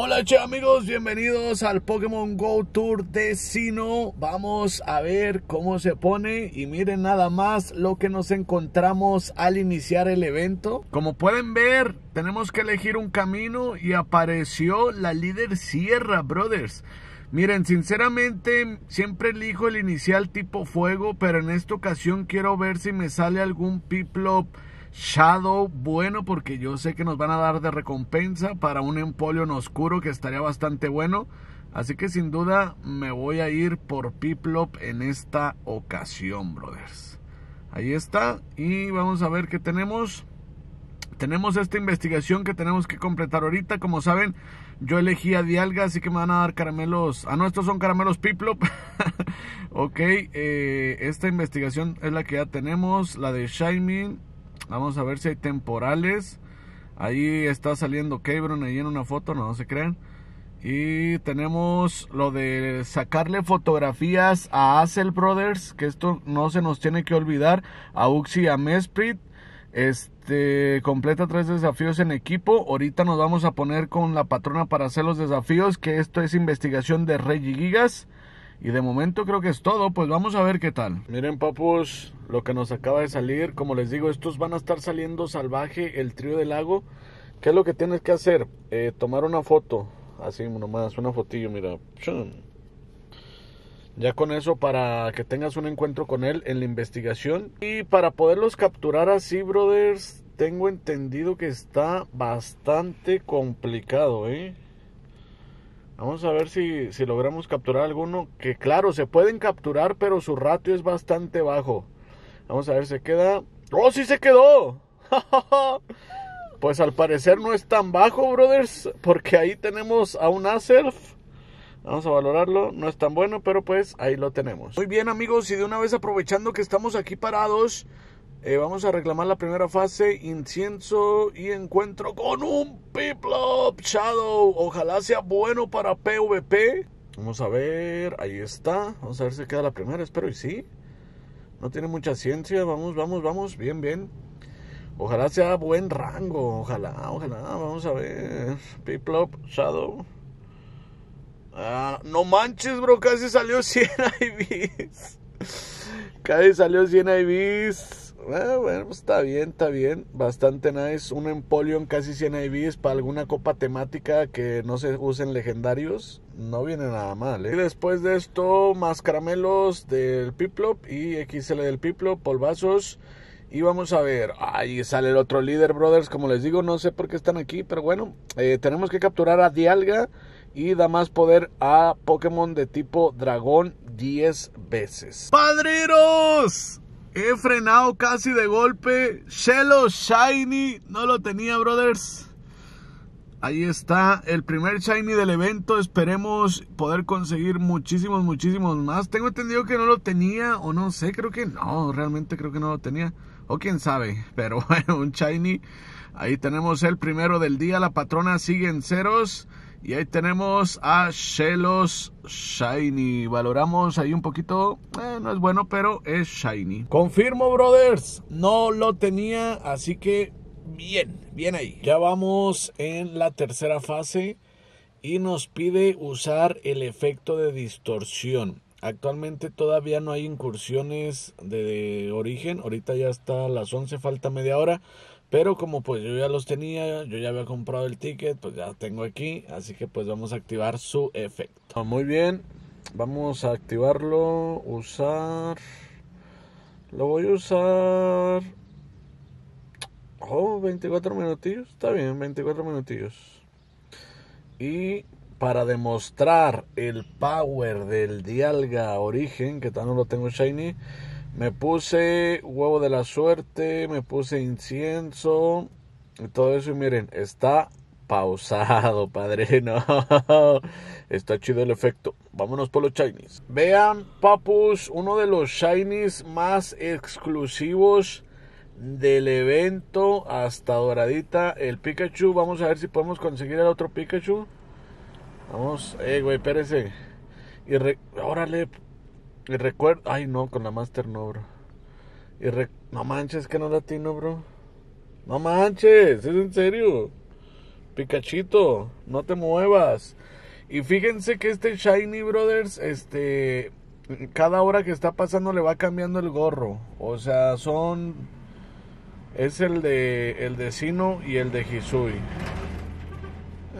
Hola che amigos, bienvenidos al Pokémon Go Tour de Sino. Vamos a ver cómo se pone y miren nada más lo que nos encontramos al iniciar el evento. Como pueden ver, tenemos que elegir un camino y apareció la líder Sierra Brothers. Miren, sinceramente siempre elijo el inicial tipo fuego, pero en esta ocasión quiero ver si me sale algún Piplop Shadow bueno porque yo sé que nos van a dar de recompensa para un en oscuro que estaría bastante bueno. Así que sin duda me voy a ir por Piplop en esta ocasión, brothers. Ahí está. Y vamos a ver qué tenemos. Tenemos esta investigación que tenemos que completar ahorita. Como saben, yo elegí a Dialga, así que me van a dar caramelos. Ah, no, estos son caramelos Piplop. ok, eh, esta investigación es la que ya tenemos. La de Shining Vamos a ver si hay temporales. Ahí está saliendo Cabron ahí en una foto, no, se crean. Y tenemos lo de sacarle fotografías a Hassel Brothers, que esto no se nos tiene que olvidar, a Uxie, a Mesprit. Este completa tres desafíos en equipo. Ahorita nos vamos a poner con la patrona para hacer los desafíos, que esto es investigación de Reggie Gigas. Y de momento creo que es todo, pues vamos a ver qué tal. Miren papus, lo que nos acaba de salir, como les digo, estos van a estar saliendo salvaje el trío del lago. ¿Qué es lo que tienes que hacer? Eh, tomar una foto, así nomás, una fotillo, mira. Ya con eso para que tengas un encuentro con él en la investigación. Y para poderlos capturar así, brothers, tengo entendido que está bastante complicado, ¿eh? Vamos a ver si, si logramos capturar alguno. Que claro, se pueden capturar, pero su ratio es bastante bajo. Vamos a ver, se queda. ¡Oh, sí se quedó! pues al parecer no es tan bajo, brothers. Porque ahí tenemos a un Acerf. Vamos a valorarlo. No es tan bueno, pero pues ahí lo tenemos. Muy bien, amigos. Y de una vez aprovechando que estamos aquí parados. Eh, vamos a reclamar la primera fase, incienso y encuentro con un Piplop Shadow. Ojalá sea bueno para PvP. Vamos a ver, ahí está. Vamos a ver si queda la primera, espero y sí. No tiene mucha ciencia, vamos, vamos, vamos, bien, bien. Ojalá sea buen rango, ojalá, ojalá, vamos a ver. Piplop Shadow. Ah, no manches, bro, casi salió 100 IVs. Casi salió 100 IVs. Ah, bueno, pues está bien, está bien. Bastante nice. Un Empoleon casi 100 IVs para alguna copa temática que no se usen legendarios. No viene nada mal, ¿eh? Y después de esto, más caramelos del Piplop y XL del Piplop, polvazos. Y vamos a ver, ahí sale el otro líder, brothers. Como les digo, no sé por qué están aquí, pero bueno, eh, tenemos que capturar a Dialga y da más poder a Pokémon de tipo dragón 10 veces. ¡Padreros! He frenado casi de golpe. Shelo Shiny. No lo tenía, brothers. Ahí está el primer Shiny del evento. Esperemos poder conseguir muchísimos, muchísimos más. Tengo entendido que no lo tenía o no sé. Creo que no. Realmente creo que no lo tenía. O quién sabe. Pero bueno, un Shiny. Ahí tenemos el primero del día. La patrona sigue en ceros. Y ahí tenemos a Shelos Shiny. Valoramos ahí un poquito. Eh, no es bueno, pero es Shiny. Confirmo, brothers. No lo tenía, así que bien, bien ahí. Ya vamos en la tercera fase y nos pide usar el efecto de distorsión. Actualmente todavía no hay incursiones de, de origen. Ahorita ya está a las 11, falta media hora. Pero como pues yo ya los tenía, yo ya había comprado el ticket, pues ya tengo aquí, así que pues vamos a activar su efecto. Muy bien, vamos a activarlo, usar... Lo voy a usar... Oh, 24 minutillos, está bien, 24 minutillos. Y para demostrar el power del Dialga Origen, que tal no lo tengo shiny, me puse huevo de la suerte, me puse incienso y todo eso. Y miren, está pausado, padre. Está chido el efecto. Vámonos por los shinies. Vean, papus, uno de los shinies más exclusivos del evento hasta doradita. El Pikachu. Vamos a ver si podemos conseguir el otro Pikachu. Vamos, eh, güey, espérese. Y re... órale, y recuerdo. Ay, no, con la Master no, bro. Y No manches, que no latino, bro. No manches, es en serio. Pikachu, no te muevas. Y fíjense que este Shiny Brothers, este. Cada hora que está pasando le va cambiando el gorro. O sea, son. Es el de. El de Sino y el de Hisui.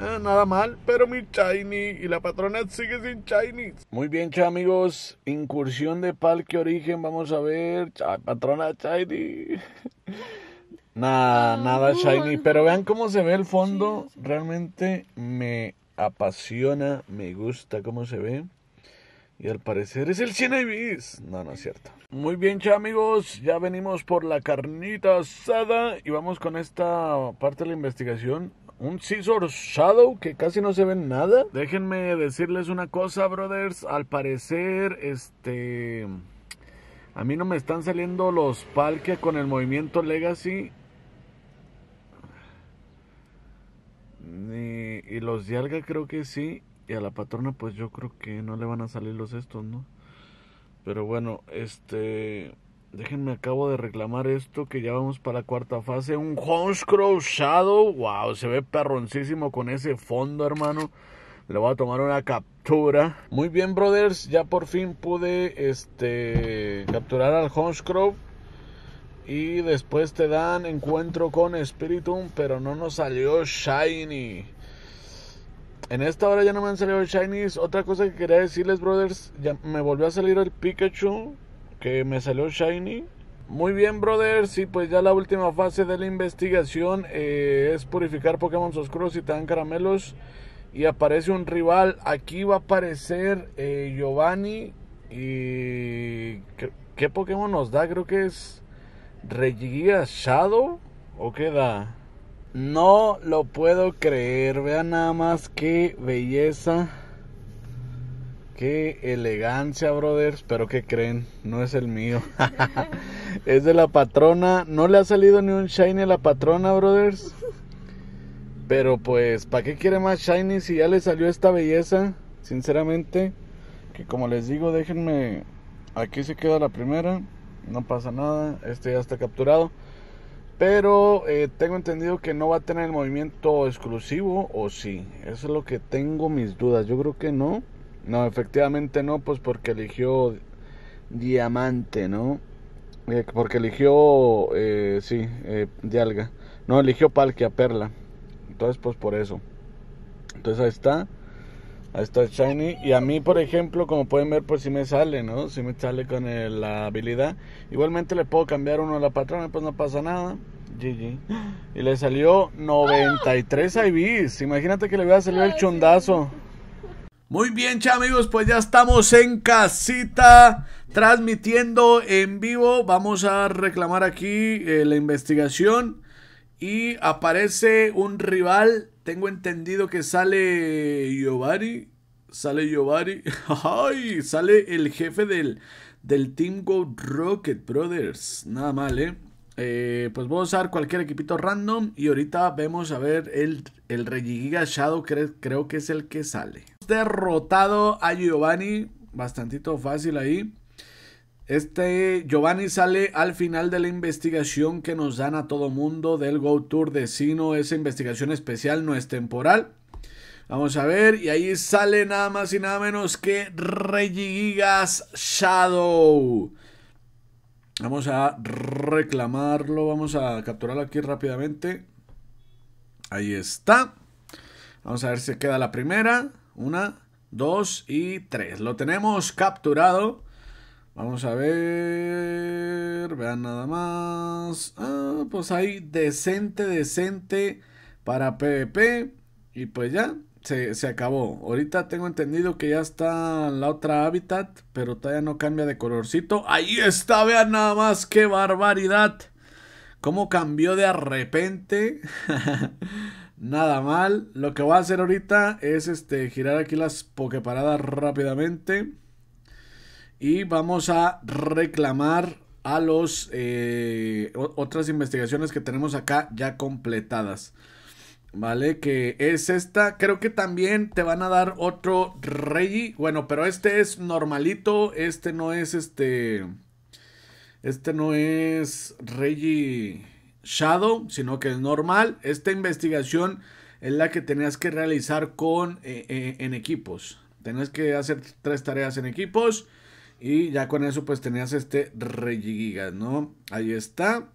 Eh, nada mal, pero mi shiny y la patrona sigue sin shiny. Muy bien, amigos. Incursión de que Origen, vamos a ver. patrona shiny. nada, nada shiny. pero vean cómo se ve el fondo. Realmente me apasiona, me gusta cómo se ve. Y al parecer es el Cinebis. No, no es cierto. Muy bien, chavos, amigos, ya venimos por la carnita asada y vamos con esta parte de la investigación. Un Scissor Shadow que casi no se ve nada. Déjenme decirles una cosa, brothers. Al parecer, este. A mí no me están saliendo los palques con el movimiento Legacy. Y, los Dialga creo que sí. Y a la patrona, pues yo creo que no le van a salir los estos, ¿no? Pero bueno, este. Déjenme, acabo de reclamar esto que ya vamos para la cuarta fase. Un Honscrow Shadow. Wow, se ve perroncísimo con ese fondo, hermano. Le voy a tomar una captura. Muy bien, brothers. Ya por fin pude este, capturar al Honscrow. Y después te dan encuentro con Spiritum, pero no nos salió Shiny. En esta hora ya no me han salido Shinies. Otra cosa que quería decirles, brothers, ya me volvió a salir el Pikachu que me salió Shiny. Muy bien, brother. Sí, pues ya la última fase de la investigación eh, es purificar Pokémon oscuros y te dan caramelos. Y aparece un rival. Aquí va a aparecer eh, Giovanni. Y. ¿qué, Pokémon nos da? Creo que es. Regía Shadow. ¿O qué da? No lo puedo creer. Vean nada más qué belleza. Qué elegancia, brothers. Pero que creen, no es el mío. es de la patrona. No le ha salido ni un shiny a la patrona, brothers. Pero pues, ¿para qué quiere más shiny si ya le salió esta belleza? Sinceramente, que como les digo, déjenme. Aquí se queda la primera. No pasa nada. Este ya está capturado. Pero eh, tengo entendido que no va a tener el movimiento exclusivo, o sí. Eso es lo que tengo mis dudas. Yo creo que no. No, efectivamente no, pues porque eligió diamante, ¿no? Eh, porque eligió, eh, sí, eh, dialga. No, eligió Palkia, Perla. Entonces, pues por eso. Entonces ahí está. Ahí está Shiny. Y a mí, por ejemplo, como pueden ver, pues si me sale, ¿no? Si me sale con la habilidad. Igualmente le puedo cambiar uno a la patrona, pues no pasa nada. GG. Y le salió 93 IVs. Imagínate que le a salir el chundazo. Muy bien, cha amigos, pues ya estamos en casita transmitiendo en vivo. Vamos a reclamar aquí eh, la investigación y aparece un rival. Tengo entendido que sale Yovari, sale Yovari, ay, sale el jefe del del Team Go Rocket Brothers. Nada mal, ¿eh? eh pues voy a usar cualquier equipito random y ahorita vemos a ver el, el Regigiga Shadow, creo que es el que sale. Este derrotado a Giovanni. Bastantito fácil ahí. Este Giovanni sale al final de la investigación que nos dan a todo mundo del Go Tour de Sino. Esa investigación especial no es temporal. Vamos a ver, y ahí sale nada más y nada menos que Regigigas Shadow. Vamos a reclamarlo, vamos a capturarlo aquí rápidamente. Ahí está. Vamos a ver si queda la primera. Una, dos y tres. Lo tenemos capturado. Vamos a ver. Vean nada más. Ah, pues ahí, decente, decente para PvP. Y pues ya, se, se, acabó. Ahorita tengo entendido que ya está la otra hábitat, pero todavía no cambia de colorcito. Ahí está, vean nada más qué barbaridad. Cómo cambió de repente. Nada mal. Lo que voy a hacer ahorita es este, girar aquí las pokeparadas rápidamente. Y vamos a reclamar a los eh, otras investigaciones que tenemos acá ya completadas. Vale, que es esta. Creo que también te van a dar otro Reggie. Bueno, pero este es normalito. Este no es este. Este no es Reggie. Shadow, sino que es normal. Esta investigación es la que tenías que realizar con, eh, eh, en equipos. Tenías que hacer tres tareas en equipos. Y ya con eso pues tenías este regigigas, ¿no? Ahí está.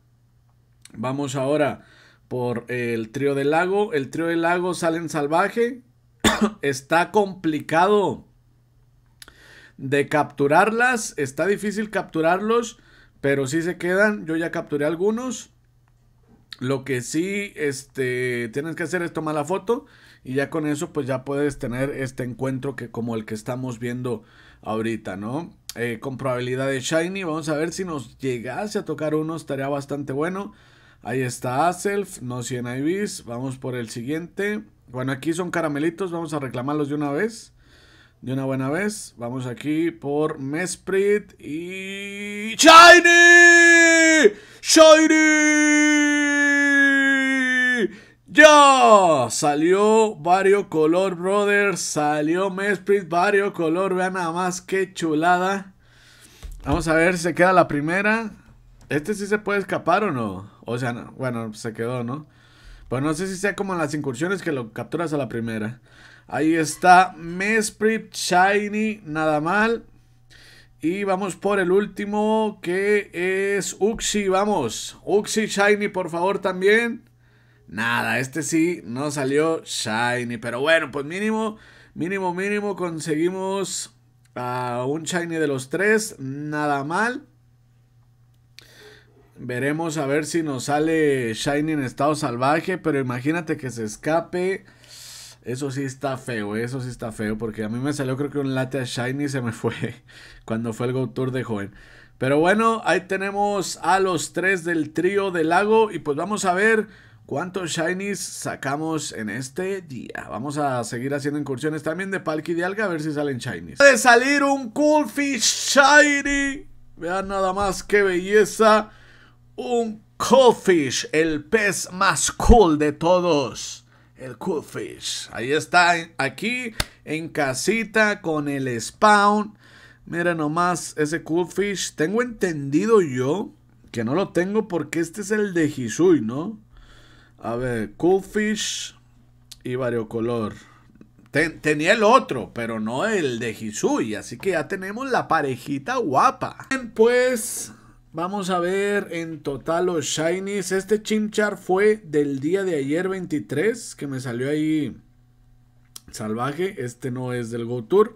Vamos ahora por el trío del lago. El trío del lago sale en salvaje. está complicado de capturarlas. Está difícil capturarlos. Pero si se quedan. Yo ya capturé algunos. Lo que sí este, tienes que hacer es tomar la foto y ya con eso pues ya puedes tener este encuentro que como el que estamos viendo ahorita, ¿no? Eh, con probabilidad de shiny, vamos a ver si nos llegase a tocar uno, estaría bastante bueno. Ahí está Aself, no 100 IVs, vamos por el siguiente. Bueno, aquí son caramelitos, vamos a reclamarlos de una vez. De una buena vez, vamos aquí por Mesprit y... ¡Shiny! ¡Shiny! ¡Yo! Salió Vario Color, brother. Salió Mesprit Vario Color. Vean nada más qué chulada. Vamos a ver si se queda la primera. Este sí se puede escapar o no. O sea, bueno, se quedó, ¿no? Pues no sé si sea como en las incursiones que lo capturas a la primera. Ahí está Mesprit Shiny, nada mal. Y vamos por el último que es Uxie, vamos. Uxie Shiny, por favor, también. Nada, este sí no salió shiny. Pero bueno, pues mínimo, mínimo, mínimo conseguimos a un shiny de los tres. Nada mal. Veremos a ver si nos sale shiny en estado salvaje. Pero imagínate que se escape. Eso sí está feo, eh, eso sí está feo. Porque a mí me salió creo que un late a shiny se me fue cuando fue el Go Tour de joven. Pero bueno, ahí tenemos a los tres del trío del lago. Y pues vamos a ver ¿Cuántos shinies sacamos en este día? Vamos a seguir haciendo incursiones también de Palki de Alga a ver si salen shinies. De salir un Cool Fish Shiny. Vean nada más qué belleza. Un Cool el pez más cool de todos. El Cool Fish. Ahí está, aquí en casita con el spawn. Mira nomás ese Cool Fish. Tengo entendido yo que no lo tengo porque este es el de Hisui, ¿no? A ver, Coolfish y variocolor. Color. tenía el otro, pero no el de Hisui. Así que ya tenemos la parejita guapa. Bien, pues vamos a ver en total los shinies. Este Chimchar fue del día de ayer 23, que me salió ahí salvaje. Este no es del Go Tour.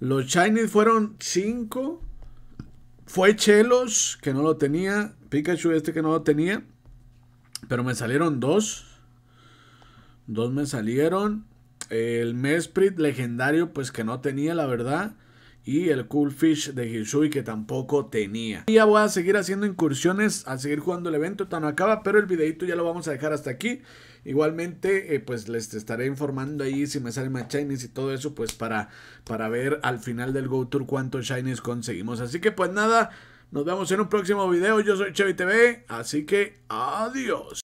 Los shinies fueron 5. Fue Chelos, que no lo tenía. Pikachu este que no lo tenía. Pero me salieron dos. Dos me salieron. El Mesprit legendario, pues que no tenía, la verdad. Y el Cool Fish de Hisui, que tampoco tenía. Y ya voy a seguir haciendo incursiones, a seguir jugando el evento. Tan acaba, pero el videito ya lo vamos a dejar hasta aquí. Igualmente, eh, pues les estaré informando ahí si me salen más shinies y todo eso, pues para, para ver al final del Go Tour cuántos shinies conseguimos. Así que pues nada. Nos vemos en un próximo video. Yo soy Chevy TV, así que adiós.